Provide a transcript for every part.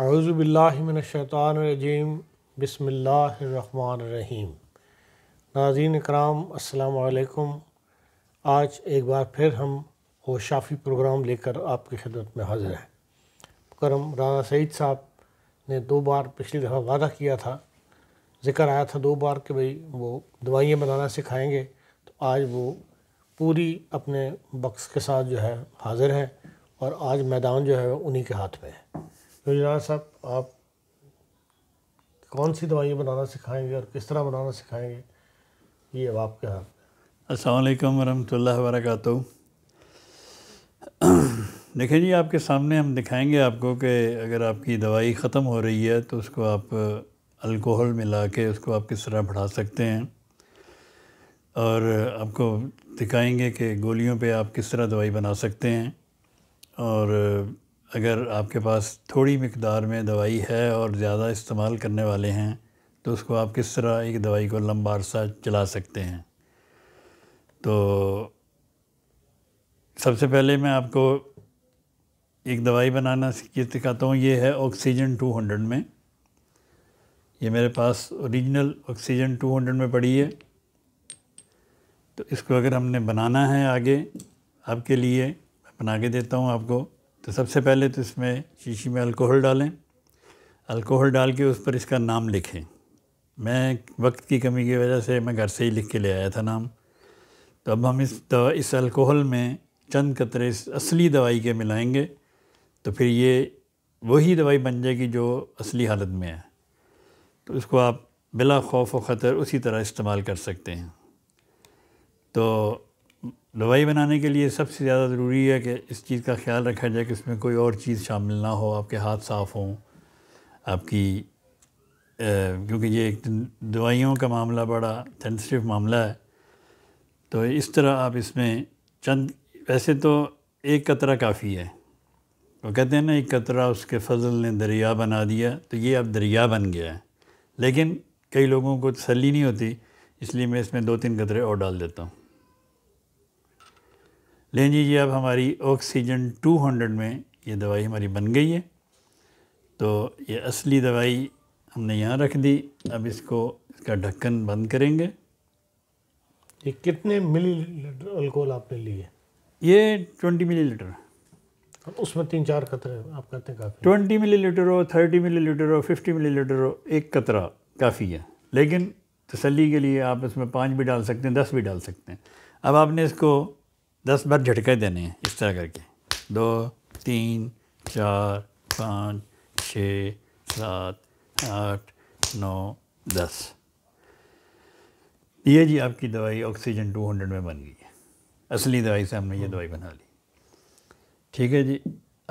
अज़ुबिल्लिमिनशैतरजीम बसमीम नाजीन कराम असलकुम आज एक बार फिर हम वो शाफी प्रोग्राम लेकर आपकी खिदमत में हाजिर हैं करम राना सईद साहब ने दो बार पिछली दफ़ा वादा किया था ज़िक्र आया था दो बार कि भाई वो दवाइयाँ बनाना सिखाएंगे तो आज वो पूरी अपने बक्स के साथ जो है हाज़िर हैं और आज मैदान जो है उन्हीं के हाथ में है योजना साहब आप कौन सी दवाइयाँ बनाना सिखाएंगे और किस तरह बनाना सिखाएंगे ये अब आपके हाथ असलकम वरहमल वरक देखें जी आपके सामने हम दिखाएंगे आपको कि अगर आपकी दवाई ख़त्म हो रही है तो उसको आप अल्कोहल मिला के उसको आप किस तरह बढ़ा सकते हैं और आपको दिखाएंगे कि गोलियों पे आप किस तरह दवाई बना सकते हैं और अगर आपके पास थोड़ी मकदार में दवाई है और ज़्यादा इस्तेमाल करने वाले हैं तो उसको आप किस तरह एक दवाई को लम्बा अरसा चला सकते हैं तो सबसे पहले मैं आपको एक दवाई बनाना सिखाता हूँ ये है ऑक्सीजन 200 में ये मेरे पास ओरिजिनल ऑक्सीजन 200 में पड़ी है तो इसको अगर हमने बनाना है आगे आपके लिए बना के देता हूँ आपको तो सबसे पहले तो इसमें शीशी में अल्कोहल डालें अल्कोहल डाल के उस पर इसका नाम लिखें मैं वक्त की कमी की वजह से मैं घर से ही लिख के ले आया था नाम तो अब हम इस दवा इस अल्कोहल में चंद कतरे इस असली दवाई के मिलाएंगे तो फिर ये वही दवाई बन जाएगी जो असली हालत में है तो उसको आप बिला खौफ व ख़तर उसी तरह इस्तेमाल कर सकते हैं तो दवाई बनाने के लिए सबसे ज़्यादा ज़रूरी है कि इस चीज़ का ख्याल रखा जाए कि इसमें कोई और चीज़ शामिल ना हो आपके हाथ साफ़ हों आपकी क्योंकि ये एक दवाइयों का मामला बड़ा सेंसिटिव मामला है तो इस तरह आप इसमें चंद वैसे तो एक कतरा काफ़ी है वो तो कहते हैं ना एक कतरा उसके फजल ने दरिया बना दिया तो ये अब दरिया बन गया है लेकिन कई लोगों को तसली नहीं होती इसलिए मैं इसमें दो तीन कतरे और डाल देता हूँ लें जी जी अब हमारी ऑक्सीजन 200 में ये दवाई हमारी बन गई है तो ये असली दवाई हमने यहाँ रख दी अब इसको इसका ढक्कन बंद करेंगे ये कितने मिली लीटर अल्कोहल आपने लिए ये ट्वेंटी मिली लीटर उसमें तीन चार कतरे आप कहते हैं काफ़ी ट्वेंटी मिली लीटर हो थर्टी मिली लीटर हो फिफ्टी मिली लीटर हो एक कतरा काफ़ी है लेकिन तसली के लिए आप इसमें पाँच भी डाल सकते हैं दस भी डाल सकते हैं अब आपने इसको दस बार झटके देने हैं इस तरह करके दो तीन चार पाँच छ सात आठ नौ दस ये जी आपकी दवाई ऑक्सीजन 200 में बन गई है असली दवाई से हमने ये दवाई बना ली ठीक है जी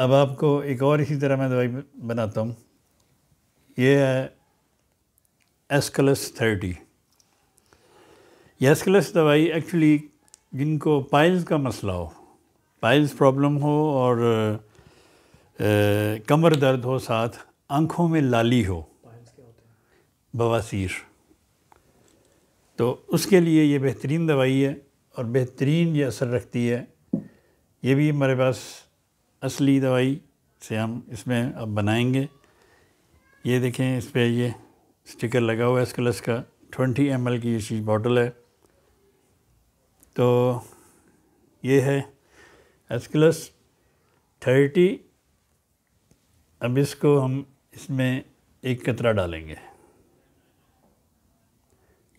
अब आपको एक और इसी तरह मैं दवाई बनाता हूँ ये है एस्कलस थर्टी ये एस्कलस दवाई एक्चुअली जिनको पाइल्स का मसला हो पाइल्स प्रॉब्लम हो और ए, कमर दर्द हो साथ आँखों में लाली हो बवासीर तो उसके लिए ये बेहतरीन दवाई है और बेहतरीन ये असर रखती है ये भी हमारे पास असली दवाई से हम इसमें अब बनाएंगे ये देखें इस पर ये स्टिकर लगा हुआ है स्कलस का ट्वेंटी एम की ये चीज़ बॉटल है तो ये है एस्कलस थर्टी अब इसको हम इसमें एक कतरा डालेंगे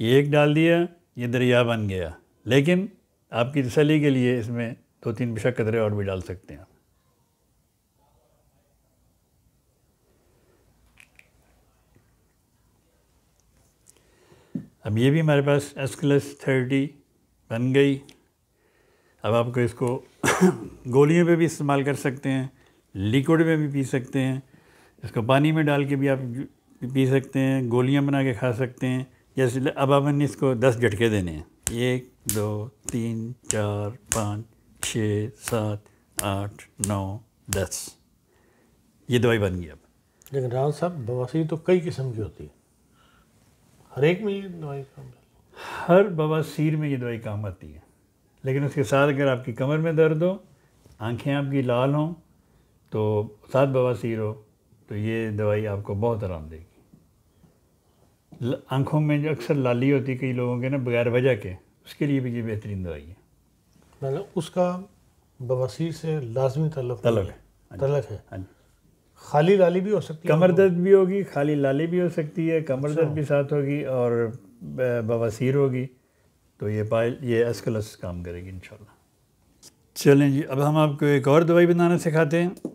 ये एक डाल दिया ये दरिया बन गया लेकिन आपकी तसली के लिए इसमें दो तीन बिशक कतरे और भी डाल सकते हैं आप अब ये भी हमारे पास एस्कलस थर्टी बन गई अब आपको इसको गोलियों पे भी इस्तेमाल कर सकते हैं लिक्विड में भी पी सकते हैं इसको पानी में डाल के भी आप पी सकते हैं गोलियां बना के खा सकते हैं जैसे अब अपन इसको दस झटके देने हैं एक दो तीन चार पाँच छः सात आठ नौ दस ये दवाई बन गई अब लेकिन राज साहब बवासीर तो कई किस्म की होती है हर एक में ये दवाई हर बवा सिर में ये दवाई काम आती है लेकिन उसके साथ अगर आपकी कमर में दर्द हो आंखें आपकी लाल हों तो सात सिर हो तो ये दवाई आपको बहुत आराम देगी आंखों में जो अक्सर लाली होती कई लोगों के ना बगैर वजह के उसके लिए भी ये बेहतरीन दवाई है मतलब उसका बवासीर से लाजमी तलब तलब है तलब है हाँ हाँ खाली लाली भी हो सकती है कमर दर्द भी होगी खाली लाली भी हो सकती है कमर अच्छा। दर्द भी साथ होगी और बवासीर होगी तो ये पायल ये एस्कलस काम करेगी इन चलें जी अब हम आपको एक और दवाई बनाना सिखाते हैं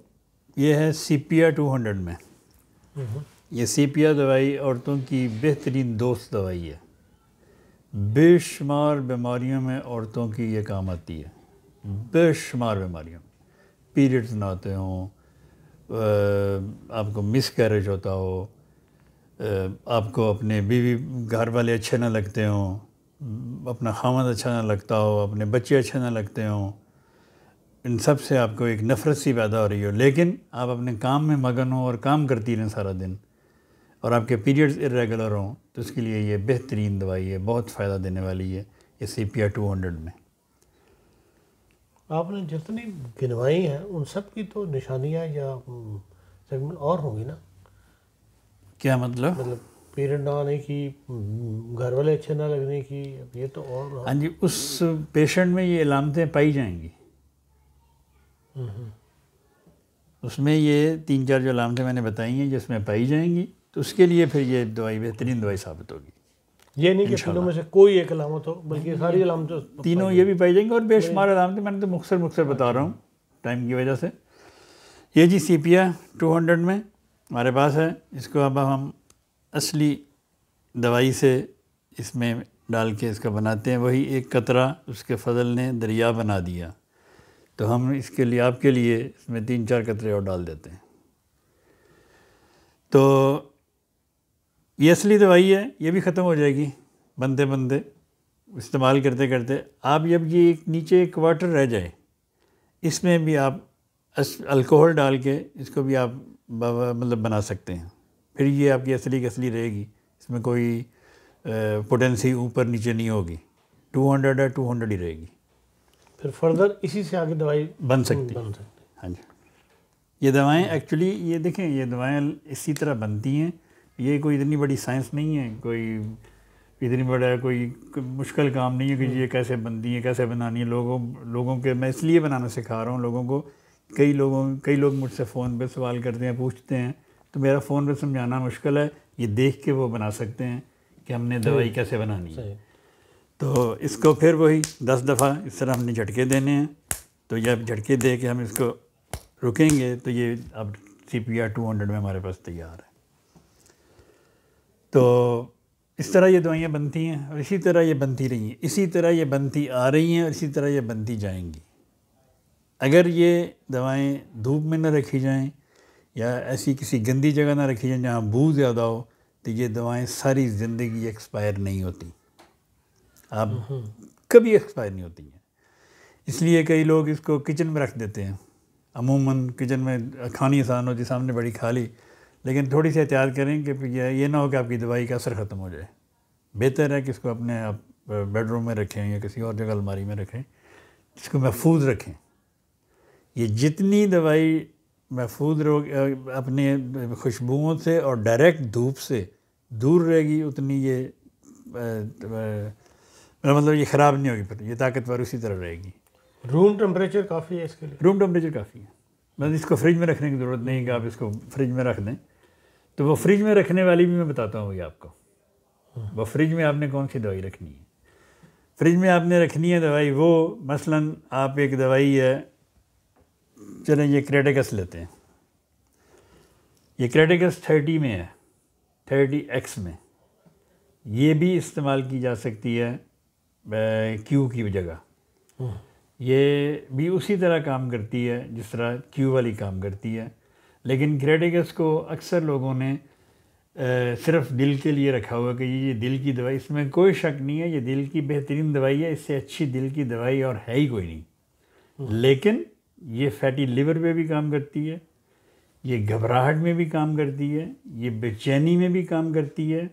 ये है सीपिया 200 में हम्म। ये सीपिया दवाई औरतों की बेहतरीन दोस्त दवाई है बेशुमार बीमारियों में औरतों की ये काम आती है हम्म। बेशुमार बीमारियों में पीरियड्स ना आते हों आपको मिस कैरेज होता हो आपको अपने बीवी घर वाले अच्छे ना लगते हों अपना खामद अच्छा ना लगता हो अपने बच्चे अच्छे ना लगते हों इन सब से आपको एक नफ़रत सी पैदा हो रही हो लेकिन आप अपने काम में मगन हो और काम करती रहें सारा दिन और आपके पीरियड्स इरेगुलर हों तो इसके लिए ये बेहतरीन दवाई है बहुत फ़ायदा देने वाली है ये C P R two hundred में आपने जितनी गिनवाई हैं उन सब की तो निशानियाँ या सेगमेंट और होंगी ना क्या मतलब मतलब पीरियड ना आने की घर वाले अच्छे ना लगने की ये तो और हाँ जी उस पेशेंट में ये अलामतें पाई जाएंगी उसमें ये तीन चार जो अलामतें मैंने बताई हैं जिसमें पाई जाएंगी तो उसके लिए फिर ये दवाई बेहतरीन दवाई साबित होगी ये नहीं कि तीनों में से कोई एक अलामत हो बल्कि सारी अलामतें तीनों ये भी पाई जाएंगी और बेशुमार अलामतें मैंने तो मुख्तर मुख्तर हाँ बता रहा हूँ टाइम की वजह से ये जी टू हंड्रेड में हमारे पास है इसको अब हम असली दवाई से इसमें डाल के इसका बनाते हैं वही एक कतरा उसके फजल ने दरिया बना दिया तो हम इसके लिए आपके लिए इसमें तीन चार कतरे और डाल देते हैं तो ये असली दवाई है ये भी ख़त्म हो जाएगी बनते बनते इस्तेमाल करते करते आप जब ये एक नीचे एक क्वार्टर रह जाए इसमें भी आप अल्कोहल डाल के इसको भी आप मतलब बना सकते हैं फिर ये आपकी असली की असली रहेगी इसमें कोई पोटेंसी ऊपर नीचे नहीं होगी 200 है टू ही रहेगी फिर फर्दर इसी से आगे दवाई बन सकती बन सकती हाँ जी ये दवाएं एक्चुअली ये देखें ये दवाएं इसी तरह बनती हैं ये कोई इतनी बड़ी साइंस नहीं है कोई इतनी बड़ा कोई, कोई मुश्किल काम नहीं है कि हम्म। ये कैसे बनती हैं कैसे बनानी है लोगों लोगों के मैं इसलिए बनाना सिखा रहा हूँ लोगों को कई लोगों कई लोग मुझसे फ़ोन पे सवाल करते हैं पूछते हैं तो मेरा फ़ोन पे समझाना मुश्किल है ये देख के वो बना सकते हैं कि हमने दवाई कैसे बनानी है तो इसको फिर वही दस दफ़ा इस तरह हमने झटके देने हैं तो ये अब झटके दे के हम इसको रुकेंगे तो ये अब C P R two hundred में हमारे पास तैयार है तो इस तरह ये दवाइयाँ बनती हैं और इसी तरह ये बनती रही हैं इसी तरह ये बनती आ रही हैं और इसी तरह ये बनती जाएंगी अगर ये दवाएं धूप में ना रखी जाएं या ऐसी किसी गंदी जगह ना रखी जाएं जहाँ बू ज़्यादा हो तो ये दवाएं सारी ज़िंदगी एक्सपायर नहीं होती आप हम्म। कभी एक्सपायर नहीं होती हैं इसलिए कई लोग इसको किचन में रख देते हैं अमूमन किचन में खानी आसान होती सामने बड़ी खाली लेकिन थोड़ी सी एहतियात करें कि ये ना हो कि आपकी दवाई का असर ख़त्म हो जाए बेहतर है कि इसको अपने आप बेडरूम में रखें या किसी और जगह अलमारी में रखें इसको महफूज रखें ये जितनी दवाई महफूज रोग अपने खुशबुओं से और डायरेक्ट धूप से दूर रहेगी उतनी ये मतलब ये ख़राब नहीं होगी फिर ये ताकतवर उसी तरह रहेगी रूम टेम्परेचर काफ़ी है इसके लिए रूम टेम्परेचर काफ़ी है मतलब इसको फ्रिज में रखने की ज़रूरत नहीं कि आप इसको फ्रिज में रख दें तो वो फ्रिज में रखने वाली भी मैं बताता हूँ आपको वो फ्रिज में आपने कौन सी दवाई रखनी है फ्रिज में आपने रखनी है दवाई वो मसलन आप एक दवाई है चलें ये क्रेडिकस लेते हैं ये क्रेडिकस थर्टी में है थर्टी एक्स में ये भी इस्तेमाल की जा सकती है क्यू की जगह हम्म। ये भी उसी तरह काम करती है जिस तरह क्यू वाली काम करती है लेकिन क्रेडिकस को अक्सर लोगों ने आ, सिर्फ दिल के लिए रखा हुआ कि ये दिल की दवाई इसमें कोई शक नहीं है ये दिल की बेहतरीन दवाई है इससे अच्छी दिल की दवाई और है ही कोई नहीं हम्म। लेकिन ये फैटी लिवर पे भी काम करती है ये घबराहट में भी काम करती है ये बेचैनी में भी काम करती है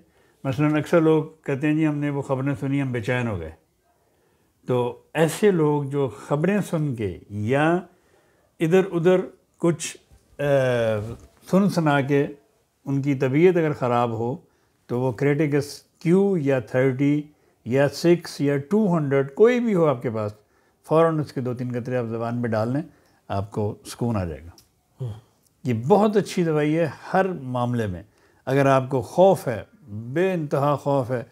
मसलन अक्सर लोग कहते हैं जी हमने वो ख़बरें सुनी हम बेचैन हो गए तो ऐसे लोग जो ख़बरें सुन के या इधर उधर कुछ आ, सुन सुना के उनकी तबीयत अगर ख़राब हो तो वो क्रेटिकस क्यू या थर्टी या सिक्स या टू हंड्रेड कोई भी हो आपके पास फ़ौर उसके दो तीन कतरे आप ज़बान में डाल लें आपको सुकून आ जाएगा ये बहुत अच्छी दवाई है हर मामले में अगर आपको खौफ है बे इंतहा खौफ है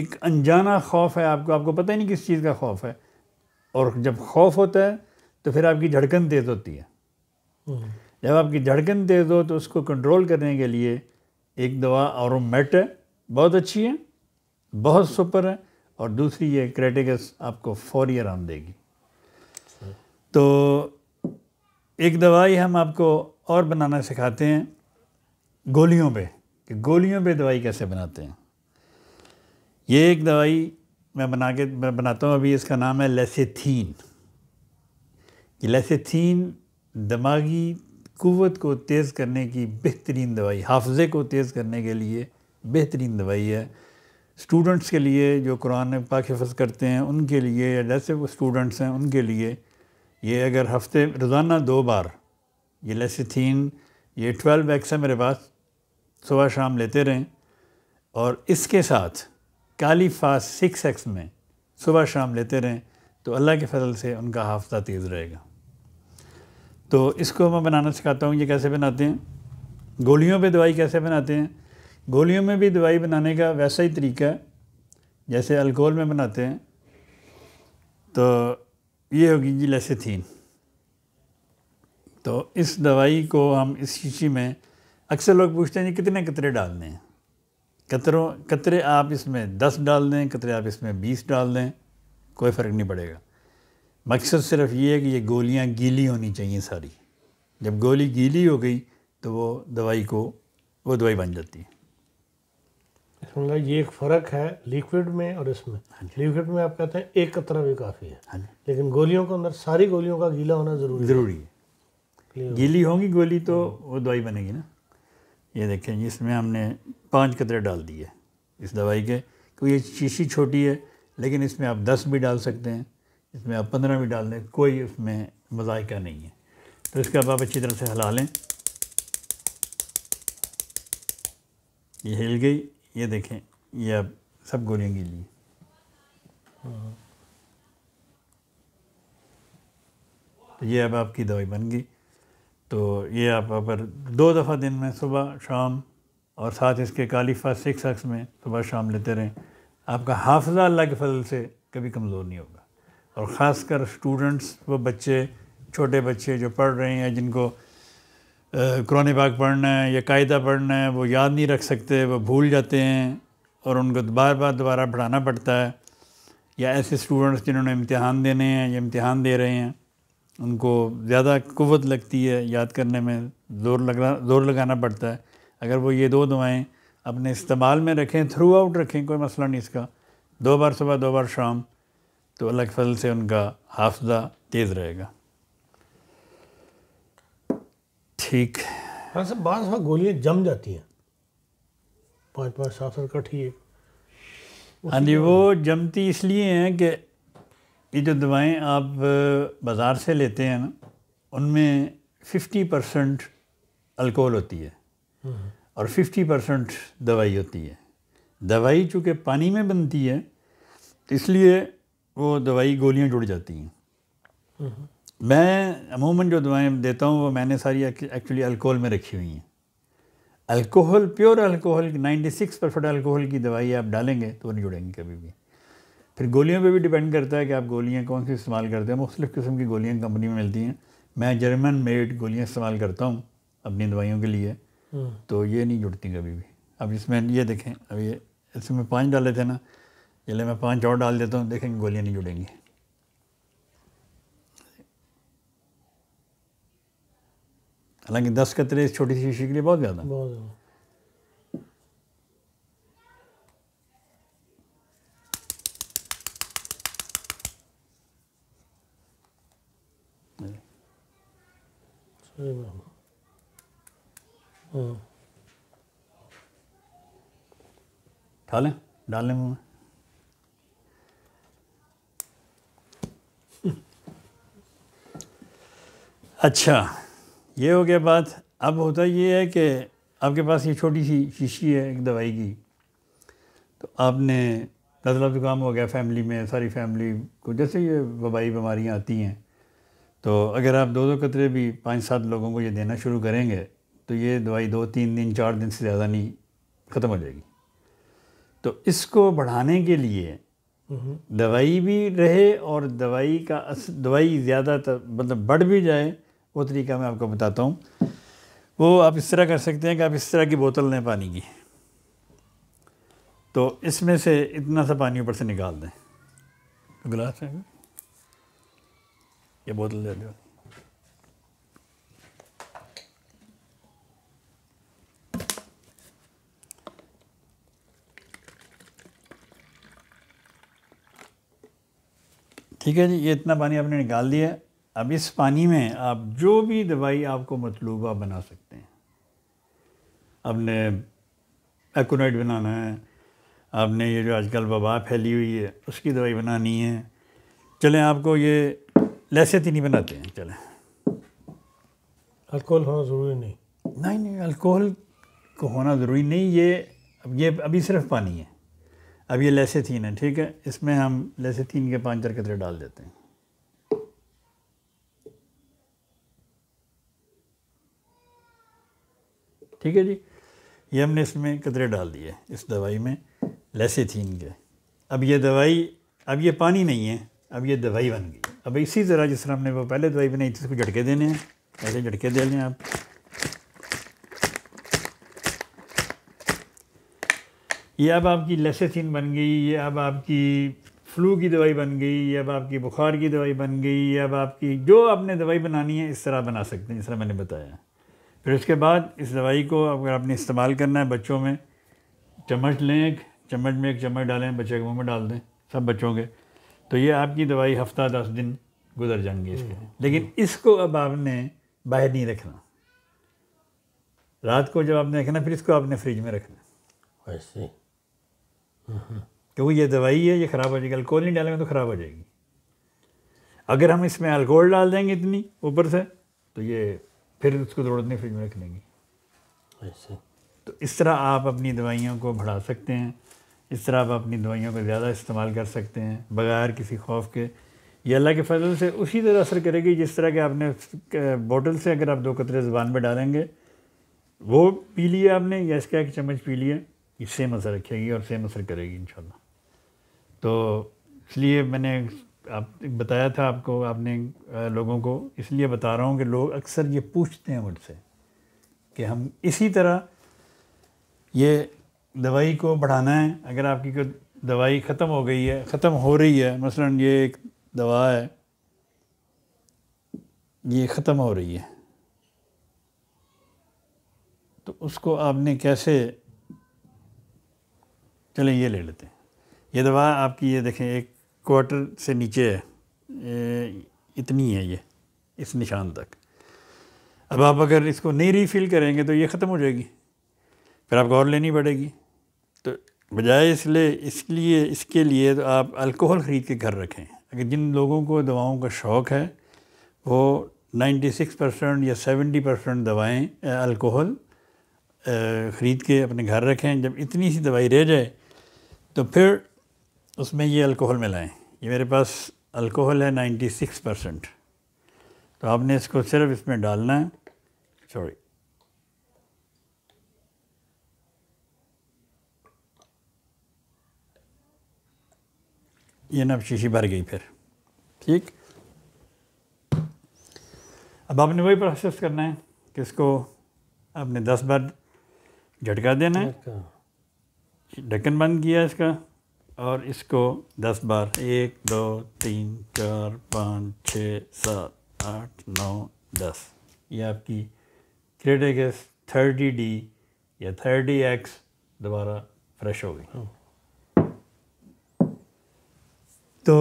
एक अनजाना खौफ है आपको आपको पता ही नहीं किस चीज़ का खौफ है और जब खौफ होता है तो फिर आपकी धड़कन तेज़ होती है जब आपकी धड़कन तेज़ हो तो उसको कंट्रोल करने के लिए एक दवा और मेट है बहुत अच्छी है बहुत सुपर है और दूसरी ये क्रेटिकस आपको फौरी आराम देगी तो एक दवाई हम आपको और बनाना सिखाते हैं गोलियों पे कि गोलियों पे दवाई कैसे बनाते हैं ये एक दवाई मैं बना के मैं बनाता हूँ अभी इसका नाम है लेसेथीन ये लेसेथीन दिमागी क़वत को तेज़ करने की बेहतरीन दवाई हाफजे को तेज़ करने के लिए बेहतरीन दवाई है स्टूडेंट्स के लिए जो कुरान पाक हिफ़ करते हैं उनके लिए या जैसे वो स्टूडेंट्स हैं उनके लिए ये अगर हफ्ते रोज़ाना दो बार ये लेसिथीन ये ट्वेल्व एक्स है मेरे पास सुबह शाम लेते रहें और इसके साथ काली फास सिक्स एक्स में सुबह शाम लेते रहें तो अल्लाह के फजल से उनका हाफता तेज़ रहेगा तो इसको मैं बनाना सिखाता हूँ ये कैसे बनाते हैं गोलियों पे दवाई कैसे बनाते हैं गोलियों में भी दवाई बनाने का वैसा ही तरीका है जैसे अल्कोहल में बनाते हैं तो ये होगी जी लेसिथीन तो इस दवाई को हम इस शीशी में अक्सर लोग पूछते हैं कितने कतरे डालने हैं कतरों कतरे आप इसमें दस डाल दें कतरे आप इसमें बीस डाल दें कोई फ़र्क नहीं पड़ेगा मकसद सिर्फ ये है कि ये गोलियाँ गीली होनी चाहिए सारी जब गोली गीली हो गई तो वो दवाई को वो दवाई बन जाती है इसमें मतलब ये एक फ़र्क है लिक्विड में और इसमें हाँ लिक्विड में आप कहते हैं एक कतरा भी काफ़ी है हाँ लेकिन गोलियों के अंदर सारी गोलियों का गीला होना ज़रूरी ज़रूरी है गीली होगी गोली तो वो दवाई बनेगी ना ये देखें इसमें हमने पाँच कतरे डाल दिए इस दवाई के क्योंकि ये शीशी छोटी है लेकिन इसमें आप दस भी डाल सकते हैं इसमें आप पंद्रह भी डाल दें कोई उसमें मजायका नहीं है तो इसका आप अच्छी तरह से हिला लें ये हिल गई ये देखें ये अब सब गोलियाँ गीली तो ये अब आपकी दवाई बन गई तो ये आप अगर दो दफ़ा दिन में सुबह शाम और साथ इसके कालीफा सिक्स अक्स में सुबह शाम लेते रहें आपका हाफजा अल्लाह के फजल से कभी कमज़ोर नहीं होगा और ख़ास कर स्टूडेंट्स वो बच्चे छोटे बच्चे जो पढ़ रहे हैं जिनको कुरान पाक पढ़ना है या कायदा पढ़ना है वो याद नहीं रख सकते वो भूल जाते हैं और उनको बार बार दोबारा पढ़ाना पड़ता है या ऐसे स्टूडेंट्स जिन्होंने इम्तहान देने हैं या इम्तहान दे रहे हैं उनको ज़्यादा कुत लगती है याद करने में जोर लगना जोर लगाना पड़ता है अगर वो ये दो दुआएँ अपने इस्तेमाल में रखें थ्रू आउट रखें कोई मसला नहीं इसका दो बार सुबह दो बार शाम तो अल्लाह के से उनका हाफजा तेज़ रहेगा ठीक हाँ बार बाद गोलियाँ जम जाती हैं पाँच पाँच सात सात का है हाँ जी वो जमती इसलिए हैं कि ये जो दवाएं आप बाज़ार से लेते हैं ना उनमें फिफ्टी परसेंट अल्कोहल होती है हम्म। और फिफ्टी परसेंट दवाई होती है दवाई चूँकि पानी में बनती है तो इसलिए वो दवाई गोलियां जुड़ जाती हैं हम्म। मैं अमूमन जो दवाएं देता हूँ वो मैंने सारी एक्चुअली अल्कोहल में रखी हुई हैं alcohol pure alcohol 96 percent alcohol की दवाई आप डालेंगे तो वो नहीं जुड़ेंगी कभी भी फिर गोलियों पे भी डिपेंड करता है कि आप गोलियाँ कौन सी इस्तेमाल करते हैं मुख्तलिफ़ किस्म की गोलियाँ कंपनी में मिलती हैं मैं जर्मन मेड गोलियाँ इस्तेमाल करता हूँ अपनी दवाइयों के लिए हम्म। तो ये नहीं जुड़ती कभी भी अब इसमें ये देखें अब ये इसमें पाँच डाले थे ना चले मैं पाँच और डाल देता हूँ देखेंगे गोलियाँ नहीं जुड़ेंगी हालांकि दस कतरे इस छोटी सी शीशी के लिए बहुत ज़्यादा बहुत हाँ। खा लें डाल लें हम्म। अच्छा ये हो गया बात अब होता ये है कि आपके पास ये छोटी सी शीशी है एक दवाई की तो आपने नजला ज़ुकाम हो गया फैमिली में सारी फैमिली को जैसे ये वबाई बीमारियाँ आती हैं तो अगर आप दो दो कतरे भी पाँच सात लोगों को ये देना शुरू करेंगे तो ये दवाई दो तीन दिन चार दिन से ज़्यादा नहीं ख़त्म हो जाएगी तो इसको बढ़ाने के लिए हम्म। दवाई भी रहे और दवाई का अस, दवाई ज़्यादातर मतलब बढ़ भी जाए वो तरीका मैं आपको बताता हूँ वो आप इस तरह कर सकते हैं कि आप इस तरह की बोतल लें पानी की तो इसमें से इतना सा पानी ऊपर से निकाल दें तो गिलास है ये बोतल ले लो ठीक है जी ये इतना पानी आपने निकाल दिया अब इस पानी में आप जो भी दवाई आपको मतलूबा बना सकते हैं आपने एकोनाइट बनाना है आपने ये जो आजकल वबा फैली हुई है उसकी दवाई बनानी है चलें आपको ये लहसत ही नहीं बनाते हैं चलें अल्कोहल होना ज़रूरी नहीं नहीं नहीं अल्कोहल को होना ज़रूरी नहीं ये अब ये अभी सिर्फ पानी है अब ये थीन है ठीक है इसमें हम लेसेथीन के पाँच चार कतरे डाल देते हैं ठीक है जी ये हमने इसमें कतरे डाल दिए इस दवाई में लेसेथीन के अब ये दवाई अब ये पानी नहीं है अब ये दवाई बन गई अब इसी तरह जिस तरह हमने वो पहले दवाई बनाई थी उसको झटके देने हैं ऐसे झटके दे लें आप ये अब आपकी लेसेथीन बन गई ये अब आपकी फ्लू की दवाई बन गई ये अब आपकी बुखार की दवाई बन गई ये अब आपकी जो आपने दवाई बनानी है इस तरह बना सकते हैं जिस तरह मैंने बताया फिर उसके बाद इस दवाई को अगर आपने इस्तेमाल करना है बच्चों में चम्मच लें एक चम्मच में एक चम्मच डालें बच्चे के मुंह में डाल दें सब बच्चों के तो ये आपकी दवाई हफ्ता दस दिन गुजर जाएंगे इसके हम्म, हम्म। लेकिन इसको अब आपने बाहर नहीं रखना रात को जब आपने रखना फिर इसको आपने फ्रिज में रखना वैसे हम्म। क्योंकि ये दवाई है ये ख़राब हो जाएगी अल्कोहल नहीं डालेंगे तो ख़राब हो जाएगी अगर हम इसमें अल्कोहल डाल देंगे इतनी ऊपर से तो ये फिर उसको दौड़ने फ्रिज में रख की ऐसे तो इस तरह आप अपनी दवाइयों को बढ़ा सकते हैं इस तरह आप अपनी दवाइयों को ज़्यादा इस्तेमाल कर सकते हैं बग़ैर किसी खौफ के ये अल्लाह के फजल से उसी तरह असर करेगी जिस तरह के आपने बोतल से अगर आप दो कतरे ज़बान में डालेंगे वो पी लिए आपने या इसका एक चम्मच पी लिए सेम असर रखेगी और सेम असर करेगी इन तो इसलिए मैंने आप बताया था आपको आपने लोगों को इसलिए बता रहा हूँ कि लोग अक्सर ये पूछते हैं मुझसे कि हम इसी तरह ये दवाई को बढ़ाना है अगर आपकी कोई दवाई ख़त्म हो गई है ख़त्म हो रही है मसलन ये एक दवा है ये ख़त्म हो रही है तो उसको आपने कैसे चलें ये ले लेते हैं ये दवा आपकी ये देखें एक क्वार्टर से नीचे है इतनी है ये इस निशान तक अब आप अगर इसको नहीं रीफिल करेंगे तो ये ख़त्म हो जाएगी फिर आपको और लेनी पड़ेगी तो बजाय इसलिए इसलिए इसके लिए तो आप अल्कोहल ख़रीद के घर रखें अगर जिन लोगों को दवाओं का शौक़ है वो 96 परसेंट या 70 परसेंट दवाएँ अल्कोहल ख़रीद के अपने घर रखें जब इतनी सी दवाई रह जाए तो फिर उसमें ये अल्कोहल मिलाएं ये मेरे पास अल्कोहल है 96 परसेंट तो आपने इसको सिर्फ इसमें डालना है सॉरी ये ना शीशी भर गई फिर ठीक अब आपने वही प्रोसेस करना है कि इसको आपने दस बार झटका देना है ढक्कन बंद किया इसका और इसको दस बार एक दो तीन चार पाँच छ सात आठ नौ दस ये आपकी क्रेडेगस थर्टी डी या थर्टी एक्स दोबारा फ्रेश हो गई तो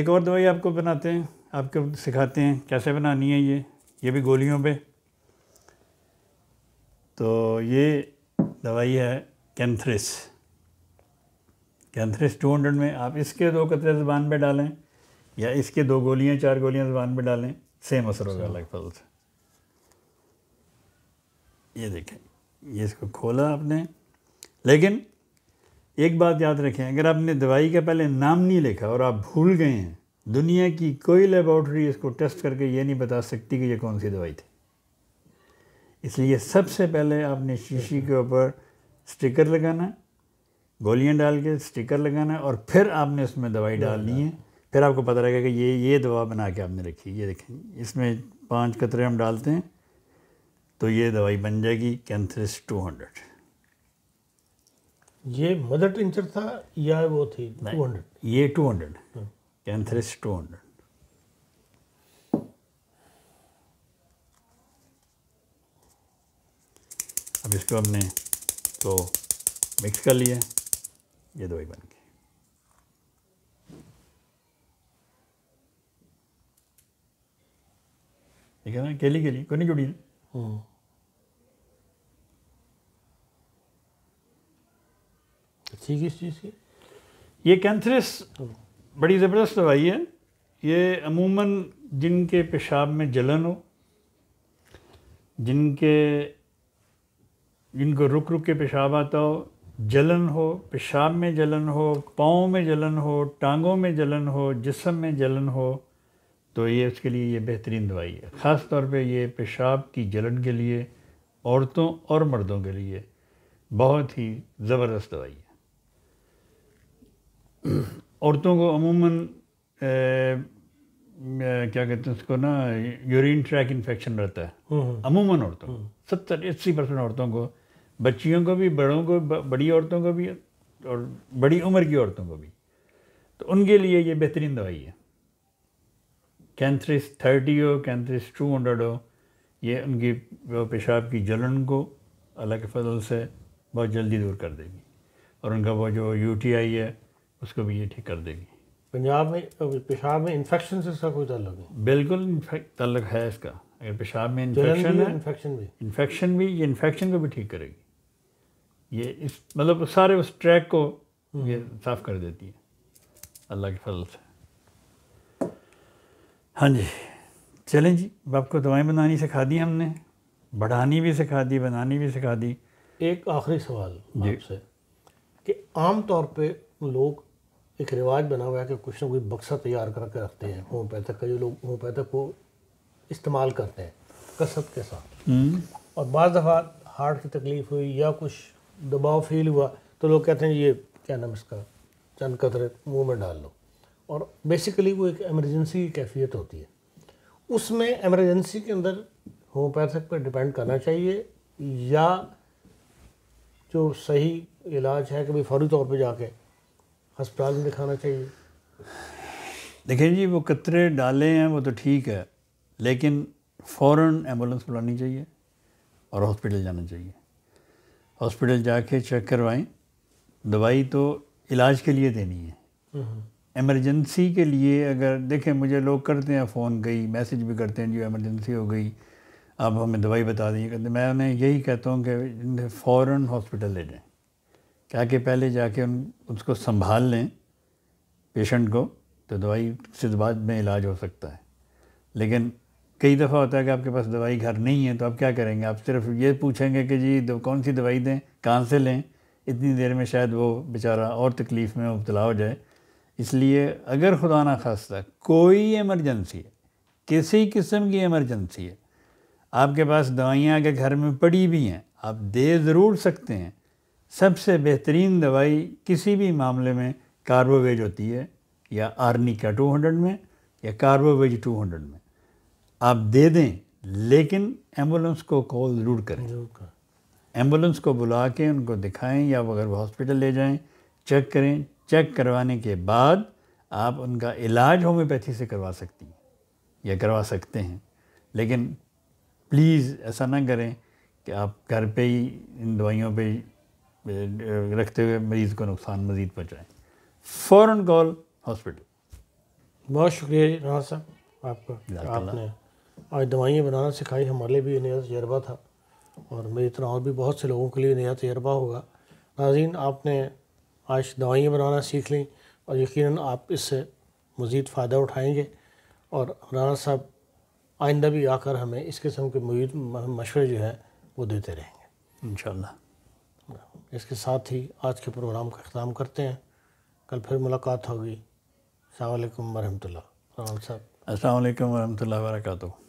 एक और दवाई आपको बनाते हैं आपको सिखाते हैं कैसे बनानी है ये ये भी गोलियों पे तो ये दवाई है कैंथ्रिस कैंथ्रेस टू हंड्रेड में आप इसके दो कतरे ज़बान पर डालें या इसके दो गोलियाँ चार गोलियाँ ज़बान पर डालें सेम असर होगा अलग फल से ये देखें ये इसको खोला आपने लेकिन एक बात याद रखें अगर आपने दवाई का पहले नाम नहीं लिखा और आप भूल गए हैं दुनिया की कोई लेबॉरटरी इसको टेस्ट करके ये नहीं बता सकती कि ये कौन सी दवाई थी इसलिए सबसे पहले आपने शीशी के ऊपर स्टिकर लगाना गोलियाँ डाल के स्टिकर लगाना है और फिर आपने उसमें दवाई डालनी है फिर आपको पता रहेगा कि ये ये दवा बना के आपने रखी ये देखें इसमें पाँच कतरे हम डालते हैं तो ये दवाई बन जाएगी कैंथ्रिस टू हंड्रेड ये मदर टिंचर था या वो थी टू हंड्रेड ये टू हंड्रेड हाँ। कैंथरिस टू हंड्रेड अब इसको हमने तो मिक्स कर लिया ये दवाई बन गई ठीक है ना अकेली के लिए कोई नहीं जुड़ी ठीक हम्म। अच्छी किस चीज़ की ये कैंथरिस हम्म। बड़ी ज़बरदस्त दवाई है ये अमूमन जिनके पेशाब में जलन हो जिनके जिनको रुक रुक के पेशाब आता हो जलन हो पेशाब में जलन हो पाँव में जलन हो टांगों में जलन हो जिसम में जलन हो तो ये उसके लिए ये बेहतरीन दवाई है ख़ास तौर पे ये पेशाब की जलन के लिए औरतों और मर्दों के लिए बहुत ही ज़बरदस्त दवाई है औरतों को अमूमन क्या कहते हैं उसको ना यूरिन ट्रैक इन्फेक्शन रहता है हम्म, हम्म। अमूमन औरतों हम्म। सत्तर अस्सी परसेंट औरतों को बच्चियों को भी बड़ों को बड़ी औरतों को भी और बड़ी उम्र की औरतों को भी तो उनके लिए ये बेहतरीन दवाई है कैंथ्रिस थर्टी हो कैंथ्रिस टू हंड्रेड हो ये उनकी पेशाब की जलन को अल्लाह के फजल से बहुत जल्दी दूर कर देगी और उनका वो जो आई है उसको भी ये ठीक कर देगी पंजाब में पेशाब में इन्फेक्शन से इसका कोई तल्लक है बिल्कुल तल्लक है इसका अगर पेशाब में इन्फेक्शन है इन्फेक्शन भी इन्फेक्शन भी ये इन्फेक्शन को भी ठीक करेगी ये इस मतलब सारे उस ट्रैक को हम्म। ये साफ कर देती है अल्लाह के फल से हाँ जी चलें जी बाप को दवाएं बनानी सिखा दी हमने बढ़ानी भी सिखा दी बनानी भी सिखा दी एक आखिरी सवाल आपसे कि आम तौर पे लोग एक रिवाज बना हुआ है कि कुछ ना कुछ बक्सा तैयार करके रखते हैं का जो लोग होम्योपैथिक को इस्तेमाल करते हैं कसरत के साथ हम्म। और बार दफ़ा हार्ट की तकलीफ़ हुई या कुछ दबाव फील हुआ तो लोग कहते हैं ये क्या नाम इसका चंद कतरे मुंह में डाल लो और बेसिकली वो एक एमरजेंसी की कैफियत होती है उसमें एमरजेंसी के अंदर होम्योपैथिक पर डिपेंड करना चाहिए या जो सही इलाज है कभी फौरी तौर पे जाके अस्पताल में दिखाना चाहिए देखिए जी वो कतरे डाले हैं वो तो ठीक है लेकिन फ़ौर एम्बुलेंस बुलानी चाहिए और हॉस्पिटल जाना चाहिए हॉस्पिटल जाके चेक करवाएं दवाई तो इलाज के लिए देनी है एमरजेंसी हम्म। के लिए अगर देखें मुझे लोग करते हैं फ़ोन गई मैसेज भी करते हैं जो एमरजेंसी हो गई आप हमें दवाई बता दें कहते मैं उन्हें यही कहता हूँ कि फ़ौर हॉस्पिटल ले जाएँ क्या कि पहले जाके उन उसको संभाल लें पेशेंट को तो दवाई से बाद में इलाज हो सकता है लेकिन कई दफ़ा होता है कि आपके पास दवाई घर नहीं है तो आप क्या करेंगे आप सिर्फ ये पूछेंगे कि जी दो कौन सी दवाई दें कहाँ से लें इतनी देर में शायद वो बेचारा और तकलीफ़ में मुबतला हो जाए इसलिए अगर खुदा ना खास्ता कोई एमरजेंसी है किसी किस्म की एमरजेंसी है आपके पास दवाइयाँ अगर घर में पड़ी भी हैं आप दे ज़रूर सकते हैं सबसे बेहतरीन दवाई किसी भी मामले में कार्बोवेज होती है या आर्निका टू में या कार्बोवेज टू में आप दे दें लेकिन एम्बुलेंस को कॉल ज़रूर करें एम्बुलेंस को बुला के उनको दिखाएं या अगर हॉस्पिटल ले जाएं चेक करें चेक करवाने के बाद आप उनका इलाज होम्योपैथी से करवा सकती हैं या करवा सकते हैं लेकिन प्लीज़ ऐसा ना करें कि आप घर पे ही इन दवाइयों पे रखते हुए मरीज़ को नुकसान मज़ीद पहुँचाएँ फ़ौर कॉल हॉस्पिटल बहुत शुक्रिया राना साहब आपका आपने आज दवाइयाँ बनाना सिखाई हमारे लिए भी नया तजर्बा था और मेरी तरह और भी बहुत से लोगों के लिए नया तजर्बा होगा नाजीन आपने आज दवाइयाँ बनाना सीख ली और यकीन आप इससे मज़ीद फ़ायदा उठाएँगे और राना साहब आइंदा भी आकर हमें इस किस्म के मजीद मशवरे जो हैं वो देते रहेंगे इन इसके साथ ही आज के प्रोग्राम का अख्ताम करते हैं कल फिर मुलाकात होगी अलैक्म वरहमल साहब अल्लाम वरहमल वर्का